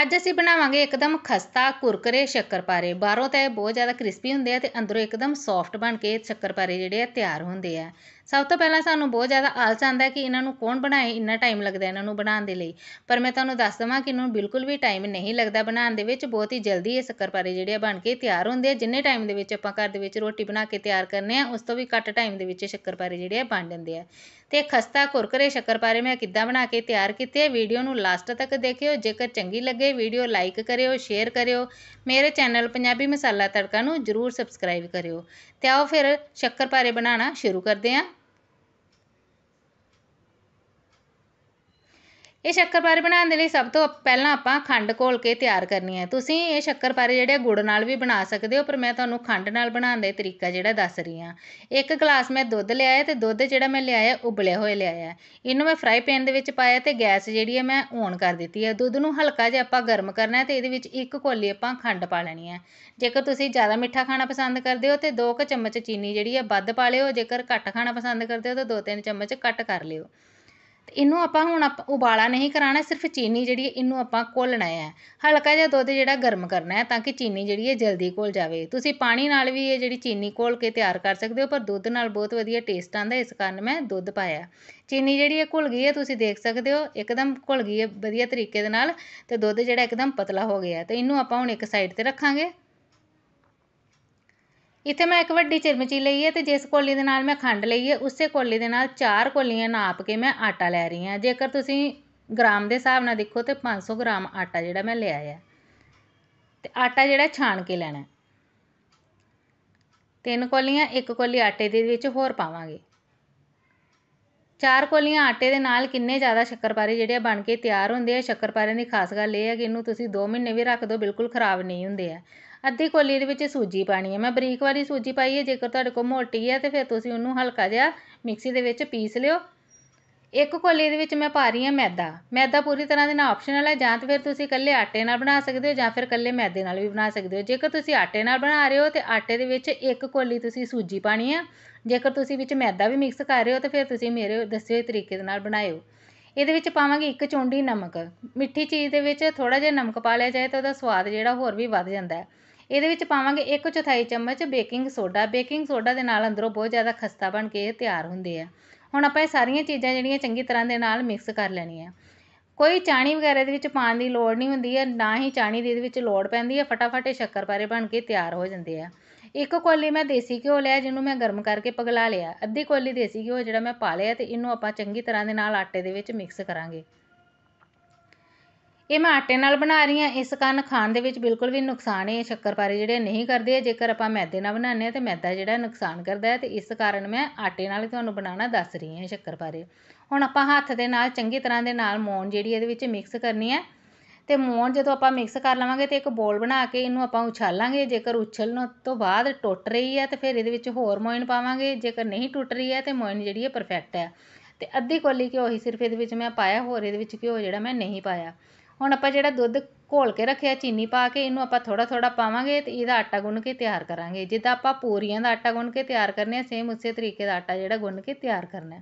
ਅੱਜ ਅਸੀਂ ਬਣਾਵਾਂਗੇ ਇੱਕਦਮ ਖਸਤਾ ਕੁਰਕਰੇ ਸ਼ੱਕਰਪਾਰੇ ਬਾਹਰੋਂ ਤਾਂ ਇਹ ਬਹੁਤ ਜ਼ਿਆਦਾ ਕ੍ਰਿਸਪੀ ਹੁੰਦੇ ਆ ਤੇ ਅੰਦਰੋਂ ਇੱਕਦਮ ਸੌਫਟ ਬਣ ਕੇ ਸ਼ੱਕਰਪਾਰੇ ਜਿਹੜੇ ਆ ਤਿਆਰ ਹੁੰਦੇ ਆ ਸਭ ਤੋਂ ਪਹਿਲਾਂ ਸਾਨੂੰ ਬਹੁਤ ਜ਼ਿਆਦਾ ਆਲਸ ਆਉਂਦਾ ਕਿ ਇਹਨਾਂ ਨੂੰ ਕੌਣ ਬਣਾਏ ਇੰਨਾ ਟਾਈਮ ਲੱਗਦਾ ਇਹਨਾਂ ਨੂੰ ਬਣਾਉਣ ਦੇ ਲਈ ਪਰ ਮੈਂ ਤੁਹਾਨੂੰ ਦੱਸ ਦਵਾਂ ਕਿ ਇਹਨੂੰ ਬਿਲਕੁਲ ਵੀ ਟਾਈਮ ਨਹੀਂ ਲੱਗਦਾ ਬਣਾਉਣ ਦੇ ਵਿੱਚ ਬਹੁਤ ਹੀ ਜਲਦੀ ਇਹ ਸ਼ੱਕਰਪਾਰੇ ਜਿਹੜੇ ਆ ਬਣ ਕੇ ਤਿਆਰ ਹੁੰਦੇ ਆ ਜਿੰਨੇ ਟਾਈਮ ਦੇ ਵਿੱਚ ਆਪਾਂ ਘਰ ਦੇ ਵਿੱਚ ਰੋਟੀ ਬਣਾ ਕੇ ਤਿਆਰ ਕਰਨੇ ਆ ਉਸ ਤੋਂ ਵੀ ਘੱਟ ਟਾਈਮ ਦੇ ਵਿੱਚ ਸ਼ੱਕਰਪਾਰੇ ਜਿਹੜੇ ਆ ਬਣ ਜਾਂਦੇ ਆ ਤੇ ਖਸਤਾ ਕੁਰਕਰੇ ਸ਼ੱਕਰਪਾਰੇ ਮੈਂ ਕਿੱਦਾਂ ਬਣਾ ਕੇ ਤਿਆਰ ਕੀਤੇ ਵੀਡੀਓ ਨੂੰ ਲਾਸਟ ਤੱਕ ਦੇਖਿਓ ਜੇਕਰ ਚੰਗੀ ਲੱਗੇ ਵੀਡੀਓ ਲਾਈਕ ਕਰਿਓ ਸ਼ੇਅਰ ਕਰਿਓ ਮੇਰੇ ਚੈਨਲ ਪੰਜਾਬੀ ਮਸਾਲਾ ਤੜਕਾ ਨੂੰ ਜਰੂਰ ਸਬਸਕ੍ਰਾਈਬ ਕਰਿਓ ਤੇ ਆਓ ਫਿਰ ਸ਼ੱਕਰਪਾਰੇ ਬਣਾਉਣਾ ਸ਼ੁਰੂ ਕਰਦੇ ਹਾਂ ਇਹ ਸ਼ੱਕਰਪਾਰੇ ਬਣਾਉਣ ਦੇ ਲਈ ਸਭ ਤੋਂ ਪਹਿਲਾਂ ਆਪਾਂ ਖੰਡ ਘੋਲ ਕੇ ਤਿਆਰ ਕਰਨੀ ਹੈ ਤੁਸੀਂ ਇਹ ਸ਼ੱਕਰਪਾਰੇ ਜਿਹੜੇ ਗੁੜ ਨਾਲ ਵੀ ਬਣਾ ਸਕਦੇ ਹੋ ਪਰ ਮੈਂ ਤੁਹਾਨੂੰ ਖੰਡ ਨਾਲ ਬਣਾਉਣ ਦਾ ਤਰੀਕਾ ਜਿਹੜਾ ਦੱਸ ਰਹੀ ਹਾਂ ਇੱਕ ਗਲਾਸ ਮੈਂ ਦੁੱਧ ਲਿਆ ਹੈ ਤੇ ਦੁੱਧ ਜਿਹੜਾ ਮੈਂ ਲਿਆ ਹੈ ਉਬਲਿਆ ਹੋਇਆ ਲਿਆ ਹੈ ਇਹਨੂੰ ਮੈਂ ਫਰਾਈ ਪੈਨ ਦੇ ਵਿੱਚ ਪਾਇਆ ਤੇ ਗੈਸ ਜਿਹੜੀ ਹੈ ਮੈਂ ਔਨ ਕਰ ਦਿੱਤੀ ਹੈ ਦੁੱਧ ਨੂੰ ਹਲਕਾ ਜਿਹਾ ਆਪਾਂ ਗਰਮ ਕਰਨਾ ਹੈ ਤੇ ਇਹਦੇ ਵਿੱਚ ਇੱਕ ਕੋਲੀ ਆਪਾਂ ਖੰਡ ਪਾ ਲੈਣੀ ਹੈ ਜੇਕਰ ਤੁਸੀਂ ਜ਼ਿਆਦਾ ਮਿੱਠਾ ਖਾਣਾ ਪਸੰਦ ਕਰਦੇ ਹੋ ਤੇ 2 ਕ ਚਮਚ ਚੀਨੀ ਜਿਹੜੀ ਹੈ ਵੱਧ ਪਾ ਲਿਓ ਜੇਕਰ ਘੱਟ ਖਾਣਾ ਪਸੰਦ ਕਰਦੇ ਹੋ ਤਾਂ 2-3 ਚਮਚ ਕੱਟ ਕਰ ਲਿਓ ਇਹਨੂੰ ਆਪਾਂ ਹੁਣ ਆਪਾਂ ਉਬਾਲਾ ਨਹੀਂ ਕਰਾਣਾ ਸਿਰਫ ਚੀਨੀ ਜਿਹੜੀ ਇਹਨੂੰ ਆਪਾਂ ਘੋਲਣਾ ਹੈ ਹਲਕਾ ਜਿਹਾ ਦੁੱਧ ਜਿਹੜਾ ਗਰਮ ਕਰਨਾ ਹੈ ਤਾਂ ਕਿ ਚੀਨੀ ਜਿਹੜੀ ਹੈ ਜਲਦੀ ਘੁਲ ਜਾਵੇ ਤੁਸੀਂ ਪਾਣੀ ਨਾਲ ਵੀ ਇਹ ਜਿਹੜੀ ਚੀਨੀ ਘੋਲ ਕੇ ਤਿਆਰ ਕਰ ਸਕਦੇ ਹੋ ਪਰ ਦੁੱਧ ਨਾਲ ਬਹੁਤ ਵਧੀਆ ਟੇਸਟ ਆਂਦਾ ਇਸ ਕਾਰਨ ਮੈਂ ਦੁੱਧ ਪਾਇਆ ਚੀਨੀ ਜਿਹੜੀ ਹੈ ਘੁਲ ਗਈ ਹੈ ਤੁਸੀਂ ਦੇਖ ਸਕਦੇ ਹੋ ਇੱਕਦਮ ਘੁਲ ਗਈ ਹੈ ਵਧੀਆ ਤਰੀਕੇ ਦੇ ਨਾਲ ਤੇ ਦੁੱਧ ਜਿਹੜਾ ਇੱਕਦਮ ਪਤਲਾ ਹੋ ਗਿਆ ਤੇ ਇਹਨੂੰ ਆਪਾਂ ਹੁਣ ਇੱਕ ਸਾਈਡ ਤੇ ਰੱਖਾਂਗੇ ਇੱਥੇ ਮੈਂ ਇੱਕ ਵੱਡੀ ਚਮਚੀ ਲਈ ਹੈ ਤੇ ਜਿਸ ਕੋਲੀ ਦੇ ਨਾਲ ਮੈਂ ਖੰਡ ਲਈ ਹੈ ਉਸੇ ਕੋਲੀ ਦੇ ਨਾਲ ਚਾਰ ਕੋਲੀਆਂ ਨਾਪ ਕੇ ਮੈਂ ਆਟਾ ਲੈ ਰਹੀ ਹਾਂ ਜੇਕਰ ਤੁਸੀਂ ਗ੍ਰਾਮ ਦੇ ਹਿਸਾਬ ਨਾਲ ਦੇਖੋ ਤੇ 500 ਗ੍ਰਾਮ ਆਟਾ ਜਿਹੜਾ ਮੈਂ ਲਿਆ ਹੈ ਤੇ ਆਟਾ ਜਿਹੜਾ ਛਾਣ ਕੇ ਲੈਣਾ ਤਿੰਨ ਕੋਲੀਆਂ ਇੱਕ ਕੋਲੀ ਆਟੇ ਦੇ ਵਿੱਚ ਹੋਰ ਪਾਵਾਂਗੇ ਚਾਰ ਕੋਲੀਆਂ ਆਟੇ ਦੇ ਨਾਲ ਕਿੰਨੇ ਜ਼ਿਆਦਾ ਸ਼ੱਕਰਪਾਰੇ ਜਿਹੜੇ ਬਣ ਕੇ ਤਿਆਰ ਹੁੰਦੇ ਆ ਸ਼ੱਕਰਪਾਰੇ ਦੀ ਖਾਸ ਗੱਲ ਇਹ ਹੈ ਕਿ ਇਹਨੂੰ ਤੁਸੀਂ 2 ਮਹੀਨੇ ਵੀ ਰੱਖ ਦਿਓ ਬਿਲਕੁਲ ਖਰਾਬ ਨਹੀਂ ਹੁੰਦੇ ਆ ਅੱਧੀ ਕੋਲੀ ਦੇ ਵਿੱਚ ਸੂਜੀ ਪਾਣੀ ਹੈ ਮੈਂ ਬਰੀਕ ਵਾਲੀ ਸੂਜੀ ਪਾਈ ਹੈ ਜੇਕਰ ਤੁਹਾਡੇ ਕੋਲ ਮੋਟੀ ਹੈ ਤਾਂ ਫਿਰ ਤੁਸੀਂ ਉਹਨੂੰ ਹਲਕਾ ਜਿਹਾ ਮਿਕਸੀ ਦੇ ਵਿੱਚ ਪੀਸ ਲਿਓ ਇੱਕ ਕੋਲੀ ਦੇ ਵਿੱਚ ਮੈਂ ਪਾ ਰਹੀ ਹਾਂ ਮੈਦਾ ਮੈਦਾ ਪੂਰੀ ਤਰ੍ਹਾਂ ਦੇ ਨਾਲ ਆਪਸ਼ਨਲ ਹੈ ਜਾਂ ਤਾਂ ਫਿਰ ਤੁਸੀਂ ਇਕੱਲੇ ਆਟੇ ਨਾਲ ਬਣਾ ਸਕਦੇ ਹੋ ਜਾਂ ਫਿਰ ਇਕੱਲੇ ਮੈਦੇ ਨਾਲ ਵੀ ਬਣਾ ਸਕਦੇ ਹੋ ਜੇਕਰ ਤੁਸੀਂ ਆਟੇ ਨਾਲ ਬਣਾ ਰਹੇ ਹੋ ਤੇ ਆਟੇ ਦੇ ਵਿੱਚ ਇੱਕ ਕੋਲੀ ਤੁਸੀਂ ਸੂਜੀ ਪਾਣੀ ਹੈ ਜੇਕਰ ਤੁਸੀਂ ਵਿੱਚ ਮੈਦਾ ਵੀ ਮਿਕਸ ਕਰ ਰਹੇ ਹੋ ਤਾਂ ਫਿਰ ਤੁਸੀਂ ਮੇਰੇ ਦੱਸੇ ਹੋਏ ਤਰੀਕੇ ਦੇ ਨਾਲ ਬਣਾਇਓ ਇਹਦੇ ਵਿੱਚ ਪਾਵਾਂਗੇ ਇੱਕ ਚੁੰਡੀ ਨਮਕ ਮਿੱਠੀ ਚੀਜ਼ ਦੇ ਵਿੱਚ ਥੋੜਾ ਜਿਹਾ ਨਮਕ ਪਾ ਲਿਆ ਜਾਏ ਤਾਂ ਉਹਦਾ ਸਵਾਦ ਜਿਹੜਾ ਹੋਰ ਵੀ ਵੱਧ ਜਾਂਦਾ ਹੈ ਇਹਦੇ ਵਿੱਚ ਪਾਵਾਂਗੇ 1 ਚੌਥਾਈ ਚਮਚ ਬੇਕਿੰਗ ਸੋਡਾ ਬੇਕਿੰਗ ਸੋਡਾ ਦੇ ਨਾਲ ਅੰਦਰੋਂ ਬਹੁਤ ਜ਼ਿਆਦਾ ਖਸਤਾ ਬਣ ਕੇ ਇਹ ਤਿਆਰ ਹੁੰਦੇ ਆ ਹੁਣ ਆਪਾਂ ਇਹ ਸਾਰੀਆਂ ਚੀਜ਼ਾਂ ਜਿਹੜੀਆਂ ਚੰਗੀ ਤਰ੍ਹਾਂ ਦੇ ਨਾਲ ਮਿਕਸ ਕਰ ਲੈਣੀਆਂ ਕੋਈ ਚਾਣੀ ਵਗੈਰਾ ਦੇ ਵਿੱਚ ਪਾਣ ਦੀ ਲੋੜ ਨਹੀਂ ਹੁੰਦੀ ਹੈ ਨਾ ਹੀ ਚਾਣੀ ਦੀ ਇਹਦੇ ਵਿੱਚ ਲੋੜ ਪੈਂਦੀ ਹੈ ਫਟਾਫਟ ਇਹ ਸ਼ੱਕਰਪਾਰੇ ਬਣ ਕੇ ਤਿਆਰ ਹੋ ਜਾਂਦੇ ਆ ਇੱਕ ਕੋਲੀ ਮੈਂ ਦੇਸੀ ਘਿਓ ਲਿਆ ਜਿਹਨੂੰ ਮੈਂ ਗਰਮ ਕਰਕੇ ਪਗਲਾ ਲਿਆ ਅੱਧੀ ਕੋਲੀ ਦੇਸੀ ਘਿਓ ਜਿਹੜਾ ਮੈਂ ਪਾ ਲਿਆ ਤੇ ਇਹਨੂੰ ਆਪਾਂ ਚੰਗੀ ਤਰ੍ਹਾਂ ਦੇ ਨਾਲ ਆਟੇ ਦੇ ਵਿੱਚ ਮਿਕਸ ਕਰਾਂਗੇ ਇਹ ਮੈਂ ਆਟੇ ਨਾਲ ਬਣਾ ਰਹੀ ਹਾਂ ਇਸ ਕਾਰਨ ਖਾਣ ਦੇ ਵਿੱਚ ਬਿਲਕੁਲ ਵੀ ਨੁਕਸਾਨ ਹੈ ਸ਼ੱਕਰਪਾਰੇ ਜਿਹੜੇ ਨਹੀਂ ਕਰਦੇ ਜੇਕਰ ਆਪਾਂ ਮੈਦੇ ਨਾਲ ਬਣਾਉਂਦੇ ਆ ਤੇ ਮੈਦਾ ਜਿਹੜਾ ਨੁਕਸਾਨ ਕਰਦਾ ਹੈ ਤੇ ਇਸ ਕਾਰਨ ਮੈਂ ਆਟੇ ਨਾਲ ਤੁਹਾਨੂੰ ਬਣਾਉਣਾ ਦੱਸ ਰਹੀ ਹਾਂ ਸ਼ੱਕਰਪਾਰੇ ਹੁਣ ਆਪਾਂ ਹੱਥ ਦੇ ਨਾਲ ਚੰਗੀ ਤਰ੍ਹਾਂ ਦੇ ਨਾਲ ਮੋਣ ਜਿਹੜੀ ਇਹਦੇ ਵਿੱਚ ਮਿਕਸ ਕਰਨੀ ਹੈ ਤੇ ਮੋਣ ਜਦੋਂ ਆਪਾਂ ਮਿਕਸ ਕਰ ਲਵਾਂਗੇ ਤੇ ਇੱਕ ਬੋਲ ਬਣਾ ਕੇ ਇਹਨੂੰ ਆਪਾਂ ਉਛਾਲਾਂਗੇ ਜੇਕਰ ਉਛਲਣ ਤੋਂ ਬਾਅਦ ਟੁੱਟ ਰਹੀ ਹੈ ਤੇ ਫਿਰ ਇਹਦੇ ਵਿੱਚ ਹੋਰ ਮੋਇਨ ਪਾਵਾਂਗੇ ਜੇਕਰ ਨਹੀਂ ਟੁੱਟ ਰਹੀ ਹੈ ਤੇ ਮੋਇਨ ਜਿਹੜੀ ਹੈ ਪਰਫੈਕਟ ਹੈ ਤੇ ਅੱਧੀ ਕੋਲੀ ਘਿਓ ਹੀ ਸਿਰਫ ਇਹਦੇ ਵਿੱਚ ਮੈਂ ਪਾਇਆ ਹੋਰ ਇਹਦੇ ਵਿੱਚ ਘਿਓ ਜਿਹੜਾ ਮੈਂ ਨਹੀਂ ਪਾਇਆ ਹੁਣ ਆਪਾਂ ਜਿਹੜਾ ਦੁੱਧ ਘੋਲ ਕੇ ਰੱਖਿਆ ਚੀਨੀ ਪਾ ਕੇ ਇਹਨੂੰ ਆਪਾਂ ਥੋੜ੍ਹਾ ਥੋੜ੍ਹਾ ਪਾਵਾਂਗੇ ਅਤੇ ਇਹਦਾ ਆਟਾ ਗੁੰਨ ਕੇ ਤਿਆਰ ਕਰਾਂਗੇ ਜਿੱਦਾਂ ਆਪਾਂ ਪੂਰੀਆਂ ਦਾ ਆਟਾ ਗੁੰਨ ਕੇ ਤਿਆਰ ਕਰਨੇ ਆ ਸੇਮ ਉਸੇ ਤਰੀਕੇ ਦਾ ਆਟਾ ਜਿਹੜਾ ਗੁੰਨ ਕੇ ਤਿਆਰ ਕਰਨਾ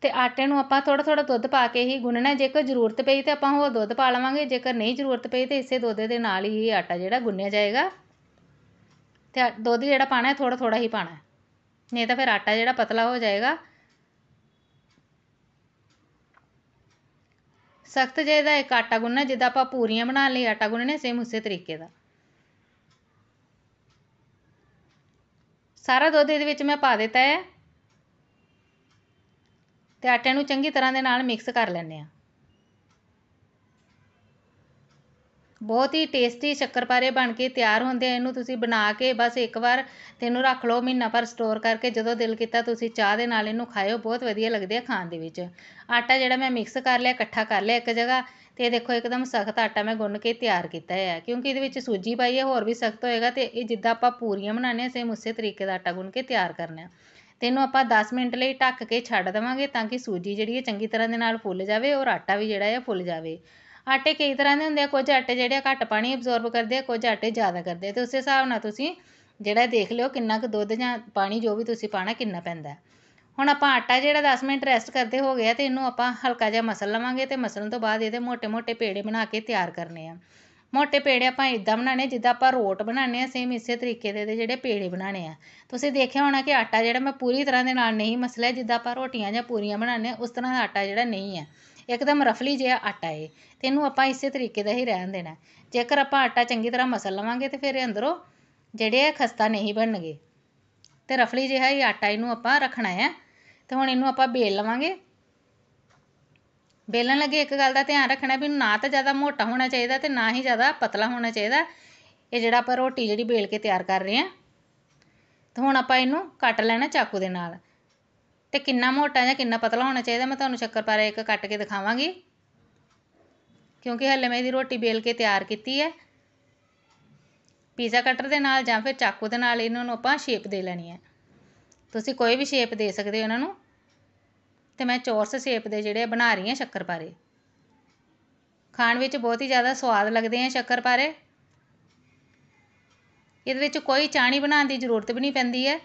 ਅਤੇ ਆਟੇ ਨੂੰ ਆਪਾਂ ਥੋੜ੍ਹਾ ਥੋੜ੍ਹਾ ਦੁੱਧ ਪਾ ਕੇ ਹੀ ਗੁੰਨਣਾ ਜੇਕਰ ਜ਼ਰੂਰਤ ਪਈ ਤਾਂ ਆਪਾਂ ਹੋਰ ਦੁੱਧ ਪਾ ਲਵਾਂਗੇ ਜੇਕਰ ਨਹੀਂ ਜ਼ਰੂਰਤ ਪਈ ਤਾਂ ਇਸੇ ਦੁੱਧ ਦੇ ਨਾਲ ਹੀ ਆਟਾ ਜਿਹੜਾ ਗੁੰਨਿਆ ਜਾਏਗਾ ਅਤੇ ਦੁੱਧ ਜਿਹੜਾ ਪਾਣਾ ਥੋੜ੍ਹਾ ਥੋੜ੍ਹਾ ਹੀ ਪਾਣਾ ਨਹੀਂ ਤਾਂ ਫਿਰ ਆਟਾ ਜਿਹੜਾ ਪਤਲਾ ਹੋ ਜਾਏਗਾ ਸਖਤ ਜਿਹੇ ਦਾ ਇੱਕ ਆਟਾ ਗੁੰਨਣਾ ਜਿੱਦਾਂ ਆਪਾਂ ਪੂਰੀਆਂ ਬਣਾਉਣ ਲਈ ਆਟਾ ਗੁੰਨਣੇ ਸੇਮ ਉਸੇ ਤਰੀਕੇ ਦਾ ਸਾਰਾ ਦੁੱਧ ਇਹਦੇ ਵਿੱਚ ਮੈਂ ਪਾ ਦਿੱਤਾ ਹੈ ਤੇ ਆਟੇ ਨੂੰ ਚੰਗੀ ਤਰ੍ਹਾਂ ਦੇ ਨਾਲ ਮਿਕਸ ਕਰ ਲੈਂਦੇ ਆ ਬਹੁਤ ਹੀ ਟੇਸਟੀ ਸ਼ੱਕਰਪਾਰੇ ਬਣ ਕੇ ਤਿਆਰ ਹੁੰਦੇ ਇਹਨੂੰ ਤੁਸੀਂ ਬਣਾ ਕੇ ਬਸ ਇੱਕ ਵਾਰ ਤੈਨੂੰ ਇਹਨੂੰ ਰੱਖ ਲਓ ਮਹੀਨਾ ਭਰ ਸਟੋਰ ਕਰਕੇ ਜਦੋਂ ਦਿਲ ਕੀਤਾ ਤੁਸੀਂ ਚਾਹ ਦੇ ਨਾਲ ਇਹਨੂੰ ਖਾਇਓ ਬਹੁਤ ਵਧੀਆ ਲੱਗਦੇ ਆ ਖਾਣ ਦੇ ਵਿੱਚ ਆਟਾ ਜਿਹੜਾ ਮੈਂ ਮਿਕਸ ਕਰ ਲਿਆ ਇਕੱਠਾ ਕਰ ਲਿਆ ਇੱਕ ਜਗ੍ਹਾ ਤੇ ਇਹ ਦੇਖੋ ਇੱਕਦਮ ਸਖਤ ਆਟਾ ਮੈਂ ਗੁੰਨ ਕੇ ਤਿਆਰ ਕੀਤਾ ਹੈ ਕਿਉਂਕਿ ਇਹਦੇ ਵਿੱਚ ਸੂਜੀ ਪਾਈ ਹੈ ਹੋਰ ਵੀ ਸਖਤ ਹੋਏਗਾ ਤੇ ਇਹ ਜਿੱਦਾਂ ਆਪਾਂ ਪੂਰੀਆਂ ਬਣਾਉਂਦੇ ਹਾਂ ਸੇਮ ਉਸੇ ਤਰੀਕੇ ਦਾ ਆਟਾ ਗੁੰਨ ਕੇ ਤਿਆਰ ਕਰਨਾ ਤੇ ਇਹਨੂੰ ਆਪਾਂ 10 ਮਿੰਟ ਲਈ ਢੱਕ ਕੇ ਛੱਡ ਦੇਵਾਂਗੇ ਤਾਂ ਕਿ ਸੂਜੀ ਜਿਹੜੀ ਹੈ ਚੰਗੀ ਤਰ੍ਹਾਂ ਦੇ ਨਾਲ ਫੁੱਲ ਜਾਵੇ ਔਰ ਆਟਾ ਵੀ ਜਿਹੜਾ ਹੈ ਫੁੱਲ ਜਾਵੇ ਆਟੇ ਕਈ ਤਰ੍ਹਾਂ ਦੇ ਹੁੰਦੇ ਆ ਕੁਝ ਆਟੇ ਜਿਹੜੇ ਆ ਘੱਟ ਪਾਣੀ ਅਬਜ਼ੋਰਬ ਕਰਦੇ ਆ ਕੁਝ ਆਟੇ ਜ਼ਿਆਦਾ ਕਰਦੇ ਆ ਅਤੇ ਉਸੇ ਹਿਸਾਬ ਨਾਲ ਤੁਸੀਂ ਜਿਹੜਾ ਦੇਖ ਲਿਓ ਕਿੰਨਾ ਕੁ ਦੁੱਧ ਜਾਂ ਪਾਣੀ ਜੋ ਵੀ ਤੁਸੀਂ ਪਾਉਣਾ ਕਿੰਨਾ ਪੈਂਦਾ ਹੁਣ ਆਪਾਂ ਆਟਾ ਜਿਹੜਾ 10 ਮਿੰਟ ਰੈਸਟ ਕਰਦੇ ਹੋ ਗਿਆ ਅਤੇ ਇਹਨੂੰ ਆਪਾਂ ਹਲਕਾ ਜਿਹਾ ਮਸਲ ਲਵਾਂਗੇ ਅਤੇ ਮਸਲਣ ਤੋਂ ਬਾਅਦ ਇਹਦੇ ਮੋٹے ਮੋਟੇ ਪੇੜੇ ਬਣਾ ਕੇ ਤਿਆਰ ਕਰਨੇ ਆ ਮੋਟੇ ਪੇੜੇ ਆਪਾਂ ਇਦਾਂ ਬਣਾਣੇ ਜਿੱਦਾਂ ਆਪਾਂ ਰੋਟ ਬਣਾਉਂਦੇ ਆ ਸੇਮ ਇਸੇ ਤਰੀਕੇ ਦੇ ਜਿਹੜੇ ਪੇੜੇ ਬਣਾਣੇ ਆ ਤੁਸੀਂ ਦੇਖਿਆ ਹੋਣਾ ਕਿ ਆਟਾ ਜਿਹੜਾ ਮੈਂ ਪੂਰੀ ਤਰ੍ਹਾਂ ਦੇ ਨਾਲ ਨਹੀਂ ਮਸਲਿਆ ਜਿੱਦਾਂ ਆਪਾਂ ਰੋਟੀਆਂ ਜਾਂ ਪੂਰੀਆਂ ਬਣਾਉਂਦੇ ਉਸ ਤਰ੍ਹਾਂ ਦਾ ਆਟਾ ਜਿਹੜਾ ਨਹੀਂ ਹੈ ਇੱਕਦਮ ਰਫਲੀ ਜਿਹਾ ਆਟਾ ਏ ਤੇ ਇਹਨੂੰ ਆਪਾਂ ਇਸੇ ਤਰੀਕੇ ਦਾ ਹੀ ਰਹਿਣ ਦੇਣਾ ਜੇਕਰ ਆਪਾਂ ਆਟਾ ਚੰਗੀ ਤਰ੍ਹਾਂ ਮਸਲ ਲਵਾਂਗੇ ਤੇ ਫਿਰ ਇਹ ਅੰਦਰੋਂ ਜਿਹੜੇ ਆ ਖਸਤਾ ਨਹੀਂ ਬਣਨਗੇ ਤੇ ਰਫਲੀ ਜਿਹਾ ਹੀ ਆਟਾ ਇਹਨੂੰ ਆਪਾਂ ਰੱਖਣਾ ਹੈ ਤੇ ਹੁਣ ਇਹਨੂੰ ਆਪਾਂ ਬੇਲ ਲਵਾਂਗੇ ਬੇਲਣ ਲੱਗੇ ਇੱਕ ਗੱਲ ਦਾ ਧਿਆਨ ਰੱਖਣਾ ਵੀ ਨਾ ਤਾਂ ਜ਼ਿਆਦਾ ਮੋਟਾ ਹੋਣਾ ਚਾਹੀਦਾ ਤੇ ਨਾ ਹੀ ਜ਼ਿਆਦਾ ਪਤਲਾ ਹੋਣਾ ਚਾਹੀਦਾ ਇਹ ਜਿਹੜਾ ਆਪਾਂ ਰੋਟੀ ਜਿਹੜੀ ਬੇਲ ਕੇ ਤਿਆਰ ਕਰ ਰਹੇ ਹਾਂ ਤੇ ਹੁਣ ਆਪਾਂ ਇਹਨੂੰ ਕੱਟ ਲੈਣਾ ਚਾਕੂ ਦੇ ਨਾਲ ਤੇ ਕਿੰਨਾ ਮੋਟਾ ਜਾਂ ਕਿੰਨਾ ਪਤਲਾ ਹੋਣਾ ਚਾਹੀਦਾ ਮੈਂ ਤੁਹਾਨੂੰ ਸ਼ੱਕਰਪਾਰਾ ਇੱਕ ਕੱਟ ਕੇ ਦਿਖਾਵਾਂਗੀ ਕਿਉਂਕਿ ਹੱਲੇ ਮੈਂ ਇਹਦੀ ਰੋਟੀ ਬੇਲ ਕੇ ਤਿਆਰ ਕੀਤੀ ਹੈ ਪੀਜ਼ਾ ਕਟਰ ਦੇ ਨਾਲ ਜਾਂ ਫਿਰ ਚਾਕੂ ਦੇ ਨਾਲ ਇਹਨਾਂ ਨੂੰ ਆਪਾਂ ਸ਼ੇਪ ਦੇ ਲੈਣੀ ਹੈ ਤੁਸੀਂ ਕੋਈ ਵੀ ਸ਼ੇਪ ਦੇ ਸਕਦੇ ਹੋ ਇਹਨਾਂ ਨੂੰ ਤੇ ਮੈਂ ਚੌਰਸ ਸ਼ੇਪ ਦੇ ਜਿਹੜੇ ਬਣਾ ਰਹੀ ਹਾਂ ਸ਼ੱਕਰਪਾਰੇ ਖਾਣ ਵਿੱਚ ਬਹੁਤ ਹੀ ਜ਼ਿਆਦਾ ਸਵਾਦ ਲੱਗਦੇ ਆ ਸ਼ੱਕਰਪਾਰੇ ਇਹਦੇ ਵਿੱਚ ਕੋਈ ਚਾਣੀ ਬਣਾਉਣ ਦੀ ਜ਼ਰੂਰਤ ਵੀ ਨਹੀਂ ਪੈਂਦੀ ਹੈ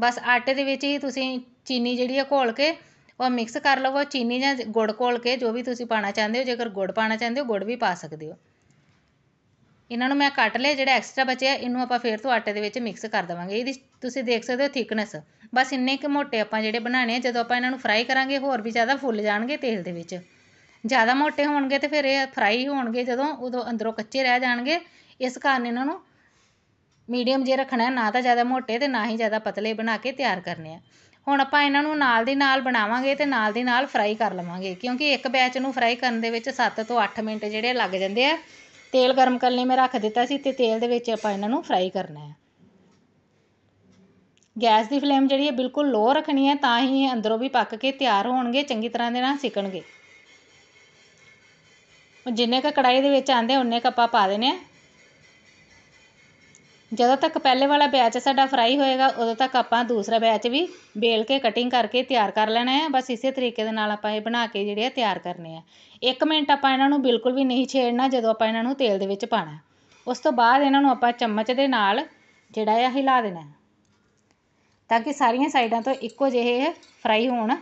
ਬਸ ਆਟੇ ਦੇ ਵਿੱਚ ਹੀ ਤੁਸੀਂ ਚੀਨੀ ਜਿਹੜੀ ਹੈ ਘੋਲ ਕੇ ਉਹ ਮਿਕਸ ਕਰ ਲਵੋ ਚੀਨੀ ਜਾਂ ਗੁੜ ਘੋਲ ਕੇ ਜੋ ਵੀ ਤੁਸੀਂ ਪਾਉਣਾ ਚਾਹੁੰਦੇ ਹੋ ਜੇਕਰ ਗੁੜ ਪਾਉਣਾ ਚਾਹੁੰਦੇ ਹੋ ਗੁੜ ਵੀ ਪਾ ਸਕਦੇ ਹੋ ਇਹਨਾਂ ਨੂੰ ਮੈਂ ਕੱਟ ਲਿਆ ਜਿਹੜਾ ਐਕਸਟਰਾ ਬਚਿਆ ਇਹਨੂੰ ਆਪਾਂ ਫੇਰ ਤੋਂ ਆਟੇ ਦੇ ਵਿੱਚ ਮਿਕਸ ਕਰ ਦੇਵਾਂਗੇ ਇਹਦੀ ਤੁਸੀਂ ਦੇਖ ਸਕਦੇ ਹੋ ਥਿਕਨੈਸ ਬਸ ਇੰਨੇ ਕਿ ਮੋਟੇ ਆਪਾਂ ਜਿਹੜੇ ਬਣਾਣੇ ਆ ਜਦੋਂ ਆਪਾਂ ਇਹਨਾਂ ਨੂੰ ਫਰਾਈ ਕਰਾਂਗੇ ਹੋਰ ਵੀ ਜ਼ਿਆਦਾ ਫੁੱਲ ਜਾਣਗੇ ਤੇਲ ਦੇ ਵਿੱਚ ਜ਼ਿਆਦਾ ਮੋਟੇ ਹੋਣਗੇ ਤੇ ਫਿਰ ਇਹ ਫਰਾਈ ਹੋਣਗੇ ਜਦੋਂ ਉਦੋਂ ਅੰਦਰੋਂ ਕੱਚੇ ਰਹਿ ਜਾਣਗੇ ਇਸ ਕਾਰਨ ਇਹਨਾਂ ਨੂੰ ਮੀਡੀਅਮ ਜੇ ਰੱਖਣਾ ਨਾ ਤਾਂ ਜ਼ਿਆਦਾ ਮੋਟੇ ਅਤੇ ਨਾ ਹੀ ਜ਼ਿਆਦਾ ਪਤਲੇ ਬਣਾ ਕੇ ਤਿਆਰ ਕਰਨੇ ਆ ਹੁਣ ਆਪਾਂ ਇਹਨਾਂ ਨੂੰ ਨਾਲ ਦੀ ਨਾਲ ਬਣਾਵਾਂਗੇ ਅਤੇ ਨਾਲ ਦੀ ਨਾਲ ਫਰਾਈ ਕਰ ਲਵਾਂਗੇ ਕਿਉਂਕਿ ਇੱਕ ਬੈਚ ਨੂੰ ਫਰਾਈ ਕਰਨ ਦੇ ਵਿੱਚ ਸੱਤ ਤੋਂ ਅੱਠ ਮਿੰਟ ਜਿਹੜੇ ਲੱਗ ਜਾਂਦੇ ਆ ਤੇਲ ਗਰਮ ਕਰਨ ਲਈ ਮੈਂ ਰੱਖ ਦਿੱਤਾ ਸੀ ਅਤੇ ਤੇਲ ਦੇ ਵਿੱਚ ਆਪਾਂ ਇਹਨਾਂ ਨੂੰ ਫਰਾਈ ਕਰਨਾ ਹੈ ਗੈਸ ਦੀ ਫਲੇਮ ਜਿਹੜੀ ਹੈ ਬਿਲਕੁਲ ਲੋ ਰੱਖਣੀ ਹੈ ਤਾਂ ਹੀ ਇਹ ਅੰਦਰੋਂ ਵੀ ਪੱਕ ਕੇ ਤਿਆਰ ਹੋਣਗੇ ਚੰਗੀ ਤਰ੍ਹਾਂ ਦੇ ਨਾਲ ਸਿਕਣਗੇ ਜਿੰਨੇ ਕ ਕੜਾਈ ਦੇ ਵਿੱਚ ਆਂਦੇ ਉਹਨੇ ਕ ਆਪਾਂ ਪਾ ਦੇਣੇ ਆ ਜਦੋਂ ਤੱਕ ਪਹਿਲੇ ਵਾਲਾ ਬੈਚ ਸਾਡਾ ਫਰਾਈ ਹੋਏਗਾ ਉਦੋਂ ਤੱਕ ਆਪਾਂ ਦੂਸਰਾ ਬੈਚ ਵੀ ਵੇਲ ਕੇ ਕਟਿੰਗ ਕਰਕੇ ਤਿਆਰ ਕਰ ਲੈਣਾ ਹੈ ਬਸ ਇਸੇ ਤਰੀਕੇ ਦੇ ਨਾਲ ਆਪਾਂ ਇਹ ਬਣਾ ਕੇ ਜਿਹੜੇ ਆ ਤਿਆਰ ਕਰਨੇ ਆ 1 ਮਿੰਟ ਆਪਾਂ ਇਹਨਾਂ ਨੂੰ ਬਿਲਕੁਲ ਵੀ ਨਹੀਂ ਛੇੜਨਾ ਜਦੋਂ ਆਪਾਂ ਇਹਨਾਂ ਨੂੰ ਤੇਲ ਦੇ ਵਿੱਚ ਪਾਣਾ ਉਸ ਤੋਂ ਬਾਅਦ ਇਹਨਾਂ ਨੂੰ ਆਪਾਂ ਚਮਚ ਦੇ ਨਾਲ ਜਿਹੜਾ ਆ ਹਿਲਾ ਦੇਣਾ ਤਾਂ ਕਿ ਸਾਰੀਆਂ ਸਾਈਡਾਂ ਤੋਂ ਇੱਕੋ ਜਿਹੇ ਫਰਾਈ ਹੋਣ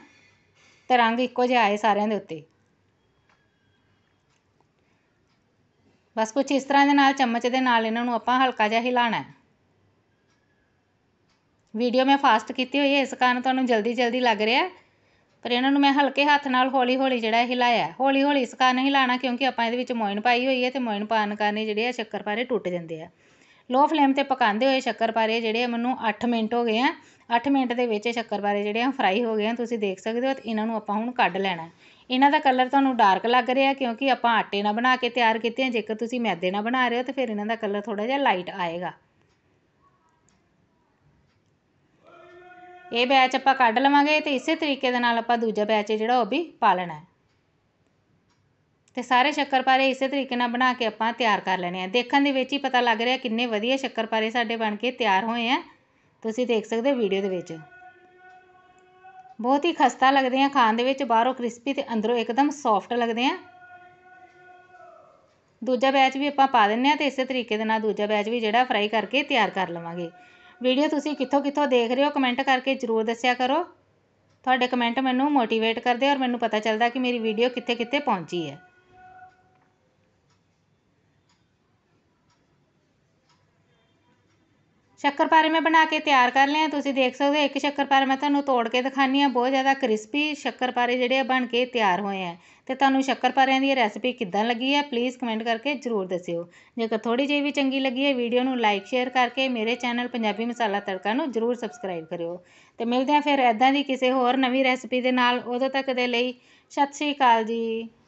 ਤੇ ਰੰਗ ਇੱਕੋ ਜਿਹਾ ਆਏ ਸਾਰਿਆਂ ਦੇ ਉੱਤੇ ਬਸ ਕੁਝ ਇਸ ਤਰ੍ਹਾਂ ਦੇ ਨਾਲ ਚਮਚ ਦੇ ਨਾਲ ਇਹਨਾਂ ਨੂੰ ਆਪਾਂ ਹਲਕਾ ਜਿਹਾ ਹਿਲਾਣਾ ਵੀਡੀਓ ਮੈਂ ਫਾਸਟ ਕੀਤੀ ਹੋਈ ਹੈ ਇਸ ਕਾਰਨ ਤੁਹਾਨੂੰ ਜਲਦੀ ਜਲਦੀ ਲੱਗ ਰਿਹਾ ਪਰ ਇਹਨਾਂ ਨੂੰ ਮੈਂ ਹਲਕੇ ਹੱਥ ਨਾਲ ਹੌਲੀ ਹੌਲੀ ਜਿਹੜਾ ਹਿਲਾਇਆ ਹੌਲੀ ਹੌਲੀ ਇਸ ਕਾਰਨ ਹਿਲਾਣਾ ਕਿਉਂਕਿ ਆਪਾਂ ਇਹਦੇ ਵਿੱਚ ਮੋਇਨ ਪਾਈ ਹੋਈ ਹੈ ਤੇ ਮੋਇਨ ਪਾਣ ਕਾਰਨ ਜਿਹੜੇ ਆ ਸ਼ੱਕਰਪਾਰੇ ਟੁੱਟ ਜਾਂਦੇ ਆ ਲੋ ਫਲੇਮ ਤੇ ਪਕਾਉਂਦੇ ਹੋਏ ਸ਼ੱਕਰਪਾਰੇ ਜਿਹੜੇ ਮੈਨੂੰ 8 ਮਿੰਟ ਹੋ ਗਏ ਆ 8 ਮਿੰਟ ਦੇ ਵਿੱਚ ਸ਼ੱਕਰਪਾਰੇ ਜਿਹੜੇ ਆ ਫਰਾਈ ਹੋ ਗਏ ਆ ਤੁਸੀਂ ਦੇਖ ਸਕਦੇ ਹੋ ਇਹਨਾਂ ਨੂੰ ਆਪਾਂ ਹੁਣ ਕੱਢ ਲੈਣਾ ਇਹਨਾਂ ਦਾ ਕਲਰ ਤੁਹਾਨੂੰ ਡਾਰਕ ਲੱਗ ਰਿਹਾ ਕਿਉਂਕਿ ਆਪਾਂ ਆਟੇ ਨਾਲ ਬਣਾ ਕੇ ਤਿਆਰ ਕੀਤੇ ਆ ਜੇਕਰ ਤੁਸੀਂ ਮੈਦੇ ਨਾਲ ਬਣਾ ਰਹੇ ਹੋ ਤਾਂ ਫਿਰ ਇਹਨਾਂ ਦਾ ਕਲਰ ਥੋੜਾ ਜਿਹਾ ਲਾਈਟ ਆਏਗਾ ਇਹ ਬੈਚ ਆਪਾਂ ਕੱਢ ਲਵਾਂਗੇ ਤੇ ਇਸੇ ਤਰੀਕੇ ਦੇ ਨਾਲ ਆਪਾਂ ਦੂਜਾ ਬੈਚ ਜਿਹੜਾ ਉਹ ਵੀ ਪਾ ਲੈਣਾ ਹੈ ਤੇ ਸਾਰੇ ਸ਼ੱਕਰਪਾਰੇ ਇਸੇ ਤਰੀਕੇ ਨਾਲ ਬਣਾ ਕੇ ਆਪਾਂ ਤਿਆਰ ਕਰ ਲੈਣੇ ਆ ਦੇਖਣ ਦੇ ਵਿੱਚ ਹੀ ਪਤਾ ਲੱਗ ਰਿਹਾ ਕਿੰਨੇ ਵਧੀਆ ਸ਼ੱਕਰਪਾਰੇ ਸਾਡੇ ਬਣ ਕੇ ਤਿਆਰ ਹੋਏ ਆ ਤੁਸੀਂ ਦੇਖ ਸਕਦੇ ਹੋ ਵੀਡੀਓ ਦੇ ਵਿੱਚ ਬਹੁਤ ਹੀ ਖਸਤਾ ਲੱਗਦੇ ਆ ਖਾਣ ਦੇ ਵਿੱਚ ਬਾਹਰੋਂ ਕ੍ਰਿਸਪੀ ਤੇ ਅੰਦਰੋਂ ਇੱਕਦਮ ਸੌਫਟ ਲੱਗਦੇ ਆ ਦੂਜਾ ਬੈਚ ਵੀ ਆਪਾਂ ਪਾ ਦਿੰਨੇ ਆ ਤੇ ਇਸੇ ਤਰੀਕੇ ਦੇ ਨਾਲ ਦੂਜਾ ਬੈਚ ਵੀ ਜਿਹੜਾ ਫਰਾਈ ਕਰਕੇ ਤਿਆਰ ਕਰ ਲਵਾਂਗੇ ਵੀਡੀਓ ਤੁਸੀਂ ਕਿੱਥੋਂ ਕਿੱਥੋਂ ਦੇਖ ਰਹੇ ਹੋ ਕਮੈਂਟ ਕਰਕੇ ਜਰੂਰ ਦੱਸਿਆ ਕਰੋ ਤੁਹਾਡੇ ਕਮੈਂਟ ਮੈਨੂੰ ਮੋਟੀਵੇਟ ਕਰਦੇ ਔਰ ਮੈਨੂੰ ਪਤਾ ਚੱਲਦਾ ਕਿ ਮੇਰੀ ਵੀਡੀਓ ਕਿੱਥੇ ਕਿੱਥੇ ਪਹੁੰਚੀ ਹੈ ਸ਼ੱਕਰਪਾਰੇ ਮੈਂ ਬਣਾ ਕੇ ਤਿਆਰ ਕਰ ਲਿਆ ਤੁਸੀਂ ਦੇਖ ਸਕਦੇ ਇੱਕ ਸ਼ੱਕਰਪਾਰਾ ਮੈਂ ਤੁਹਾਨੂੰ ਤੋੜ ਕੇ ਦਿਖਾਨੀ ਆ ਬਹੁਤ ਜ਼ਿਆਦਾ ਕ੍ਰਿਸਪੀ ਸ਼ੱਕਰਪਾਰੇ ਜਿਹੜੇ ਆ ਬਣ ਕੇ ਤਿਆਰ ਹੋਏ ਆ ਤੇ ਤੁਹਾਨੂੰ ਸ਼ੱਕਰਪਾਰਿਆਂ ਦੀ ਰੈਸਪੀ ਕਿੱਦਾਂ ਲੱਗੀ ਹੈ ਪਲੀਜ਼ ਕਮੈਂਟ ਕਰਕੇ ਜਰੂਰ ਦੱਸਿਓ ਜੇਕਰ ਥੋੜੀ ਜਿਹੀ ਵੀ ਚੰਗੀ ਲੱਗੀ ਹੈ ਵੀਡੀਓ ਨੂੰ ਲਾਈਕ ਸ਼ੇਅਰ ਕਰਕੇ ਮੇਰੇ ਚੈਨਲ ਪੰਜਾਬੀ ਮਸਾਲਾ ਤੜਕਾ ਨੂੰ ਜਰੂਰ ਸਬਸਕ੍ਰਾਈਬ ਕਰਿਓ ਤੇ ਮਿਲਦੇ ਆ ਫਿਰ ਐਦਾਂ ਦੀ ਕਿਸੇ ਹੋਰ ਨਵੀਂ ਰੈਸਪੀ ਦੇ ਨਾਲ ਉਦੋਂ ਤੱਕ ਦੇ ਲਈ ਸਤਿ ਸ਼੍ਰੀ ਅਕਾਲ ਜੀ